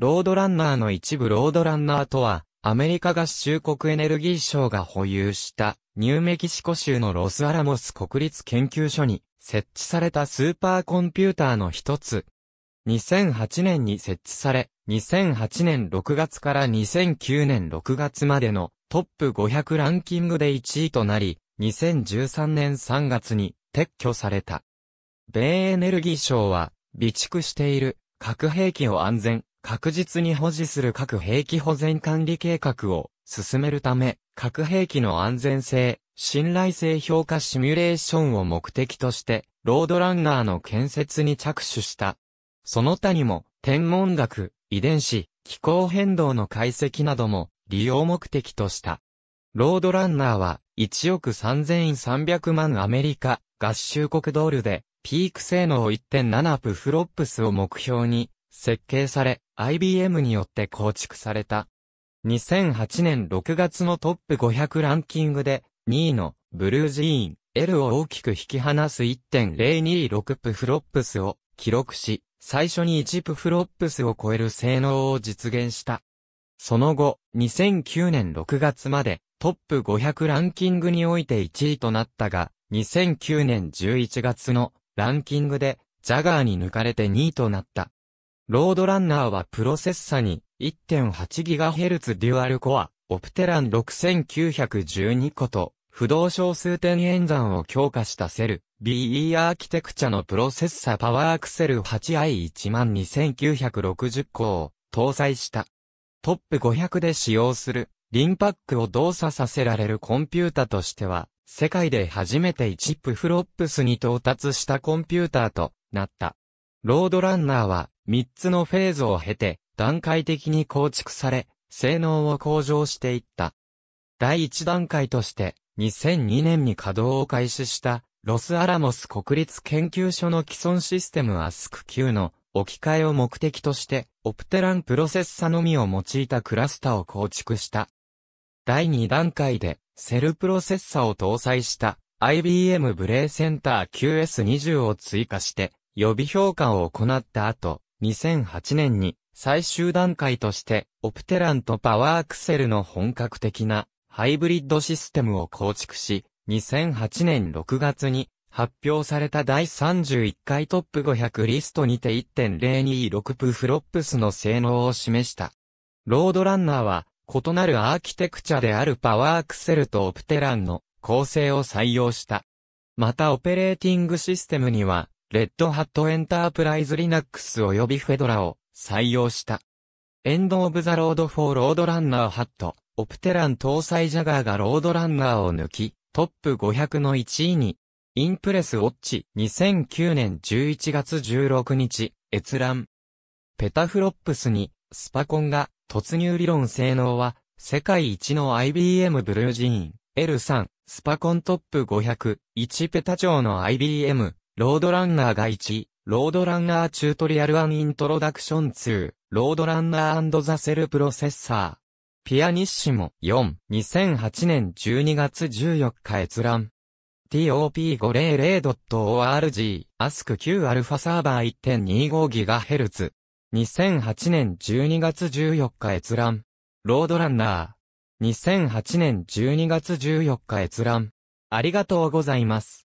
ロードランナーの一部ロードランナーとは、アメリカ合衆国エネルギー省が保有した、ニューメキシコ州のロスアラモス国立研究所に設置されたスーパーコンピューターの一つ。2008年に設置され、2008年6月から2009年6月までのトップ500ランキングで1位となり、2013年3月に撤去された。米エネルギー省は、備蓄している核兵器を安全、確実に保持する核兵器保全管理計画を進めるため、核兵器の安全性、信頼性評価シミュレーションを目的として、ロードランナーの建設に着手した。その他にも、天文学、遺伝子、気候変動の解析なども利用目的とした。ロードランナーは1億3300万アメリカ合衆国ドールでピーク性能1.7プフロップスを目標に設計され IBM によって構築された。2008年6月のトップ500ランキングで2位のブルージーン L を大きく引き離す1.026プフロップスを記録し、最初に1プフロップスを超える性能を実現した。その後、2009年6月までトップ500ランキングにおいて1位となったが、2009年11月のランキングでジャガーに抜かれて2位となった。ロードランナーはプロセッサに 1.8GHz デュアルコア、オプテラン6912個と、不動小数点演算を強化したセル、BE アーキテクチャのプロセッサパワーアクセル 8i12960 個を搭載した。トップ500で使用する、リンパックを動作させられるコンピュータとしては、世界で初めて1プフロップスに到達したコンピューターとなった。ロードランナーは3つのフェーズを経て、段階的に構築され、性能を向上していった。第1段階として、2002年に稼働を開始した、ロスアラモス国立研究所の既存システムアスク Q の置き換えを目的として、オプテランプロセッサのみを用いたクラスタを構築した。第2段階で、セルプロセッサを搭載した IBM ブレイセンター QS20 を追加して、予備評価を行った後、2008年に最終段階として、オプテランとパワーアクセルの本格的なハイブリッドシステムを構築し、2008年6月に発表された第31回トップ500リストにて1.026プフロップスの性能を示した。ロードランナーは異なるアーキテクチャであるパワーアクセルとオプテランの構成を採用した。またオペレーティングシステムにはレッドハットエンタープライズリナックス及びフェドラを採用した。エンドオブザロードフォーロードランナーハット、オプテラン搭載ジャガーがロードランナーを抜き、トップ500の1位に、インプレスウォッチ2009年11月16日、閲覧。ペタフロップスに、スパコンが、突入理論性能は、世界一の IBM ブルージーン、L3、スパコントップ500、1ペタ長の IBM、ロードランナーが1、ロードランナーチュートリアルアンイントロダクション2、ロードランナーザセルプロセッサー。ピアニッシモ4、2008年12月14日閲覧。top500.org、ASK9α サーバー 1.25GHz。2008年12月14日閲覧。ロードランナー。2008年12月14日閲覧。ありがとうございます。